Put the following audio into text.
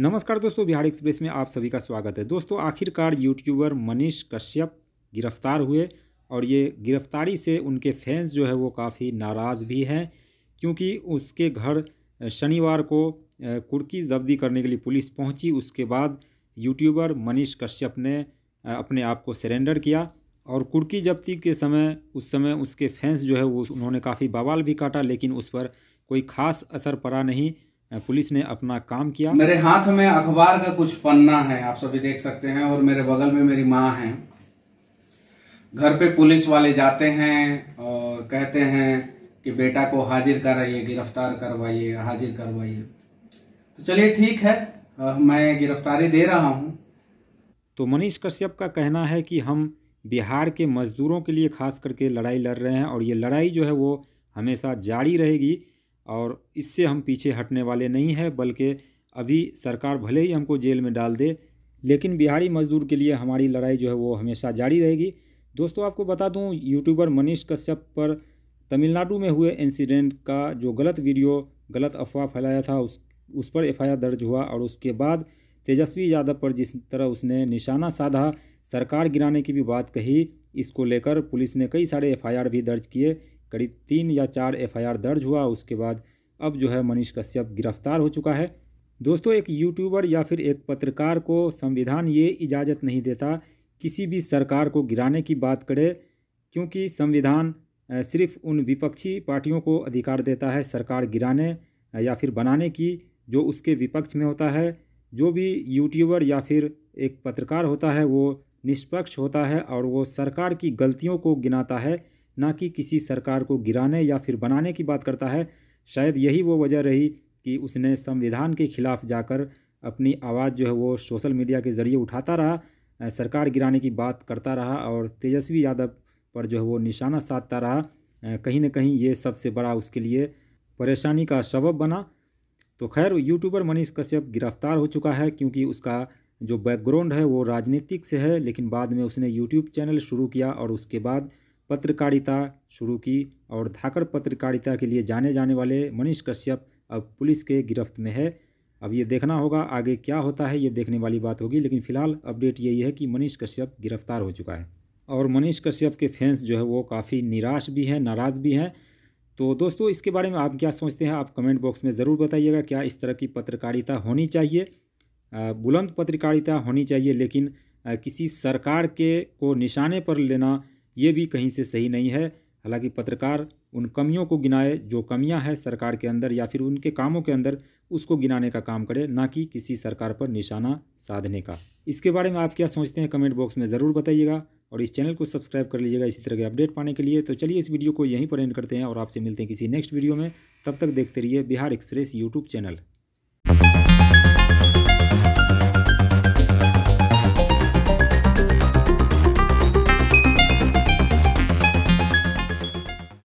नमस्कार दोस्तों बिहार एक्सप्रेस में आप सभी का स्वागत है दोस्तों आखिरकार यूट्यूबर मनीष कश्यप गिरफ्तार हुए और ये गिरफ्तारी से उनके फैंस जो है वो काफ़ी नाराज़ भी हैं क्योंकि उसके घर शनिवार को कुर्की जब्ती करने के लिए पुलिस पहुंची उसके बाद यूट्यूबर मनीष कश्यप ने अपने आप को सरेंडर किया और कुर्की जब्ती के समय उस समय उसके फैंस जो है वो उन्होंने काफ़ी बवाल भी काटा लेकिन उस पर कोई ख़ास असर पड़ा नहीं पुलिस ने अपना काम किया मेरे हाथ में अखबार का कुछ पन्ना है आप सभी देख सकते हैं और मेरे बगल में मेरी माँ है घर पे पुलिस वाले जाते हैं और कहते हैं कि बेटा को हाजिर कराइए गिरफ्तार करवाइए हाजिर करवाइए तो चलिए ठीक है मैं गिरफ्तारी दे रहा हूँ तो मनीष कश्यप का कहना है कि हम बिहार के मजदूरों के लिए खास करके लड़ाई लड़ रहे हैं और ये लड़ाई जो है वो हमेशा जारी रहेगी और इससे हम पीछे हटने वाले नहीं हैं बल्कि अभी सरकार भले ही हमको जेल में डाल दे लेकिन बिहारी मजदूर के लिए हमारी लड़ाई जो है वो हमेशा जारी रहेगी दोस्तों आपको बता दूं यूट्यूबर मनीष कश्यप पर तमिलनाडु में हुए इंसिडेंट का जो गलत वीडियो गलत अफवाह फैलाया था उस उस पर एफ दर्ज हुआ और उसके बाद तेजस्वी यादव पर जिस तरह उसने निशाना साधा सरकार गिराने की भी बात कही इसको लेकर पुलिस ने कई सारे एफ भी दर्ज किए करीब तीन या चार एफआईआर दर्ज हुआ उसके बाद अब जो है मनीष कश्यप गिरफ्तार हो चुका है दोस्तों एक यूट्यूबर या फिर एक पत्रकार को संविधान ये इजाज़त नहीं देता किसी भी सरकार को गिराने की बात करे क्योंकि संविधान सिर्फ उन विपक्षी पार्टियों को अधिकार देता है सरकार गिराने या फिर बनाने की जो उसके विपक्ष में होता है जो भी यूट्यूबर या फिर एक पत्रकार होता है वो निष्पक्ष होता है और वो सरकार की गलतियों को गिनाता है ना कि किसी सरकार को गिराने या फिर बनाने की बात करता है शायद यही वो वजह रही कि उसने संविधान के खिलाफ जाकर अपनी आवाज़ जो है वो सोशल मीडिया के ज़रिए उठाता रहा सरकार गिराने की बात करता रहा और तेजस्वी यादव पर जो है वो निशाना साधता रहा कहीं ना कहीं ये सबसे बड़ा उसके लिए परेशानी का सबब बना तो खैर यूट्यूबर मनीष कश्यप गिरफ्तार हो चुका है क्योंकि उसका जो बैकग्राउंड है वो राजनीतिक से है लेकिन बाद में उसने यूट्यूब चैनल शुरू किया और उसके बाद पत्रकारिता शुरू की और धाकड़ पत्रकारिता के लिए जाने जाने वाले मनीष कश्यप अब पुलिस के गिरफ्त में है अब ये देखना होगा आगे क्या होता है ये देखने वाली बात होगी लेकिन फिलहाल अपडेट यही है कि मनीष कश्यप गिरफ्तार हो चुका है और मनीष कश्यप के फैंस जो है वो काफ़ी निराश भी हैं नाराज़ भी हैं तो दोस्तों इसके बारे में आप क्या सोचते हैं आप कमेंट बॉक्स में ज़रूर बताइएगा क्या इस तरह की पत्रकारिता होनी चाहिए बुलंद पत्रकारिता होनी चाहिए लेकिन किसी सरकार के को निशाने पर लेना ये भी कहीं से सही नहीं है हालांकि पत्रकार उन कमियों को गिनाए जो कमियां हैं सरकार के अंदर या फिर उनके कामों के अंदर उसको गिनाने का काम करे ना कि किसी सरकार पर निशाना साधने का इसके बारे में आप क्या सोचते हैं कमेंट बॉक्स में ज़रूर बताइएगा और इस चैनल को सब्सक्राइब कर लीजिएगा इसी तरह के अपडेट पाने के लिए तो चलिए इस वीडियो को यहीं पर एंड करते हैं और आपसे मिलते हैं किसी नेक्स्ट वीडियो में तब तक देखते रहिए बिहार एक्सप्रेस यूट्यूब चैनल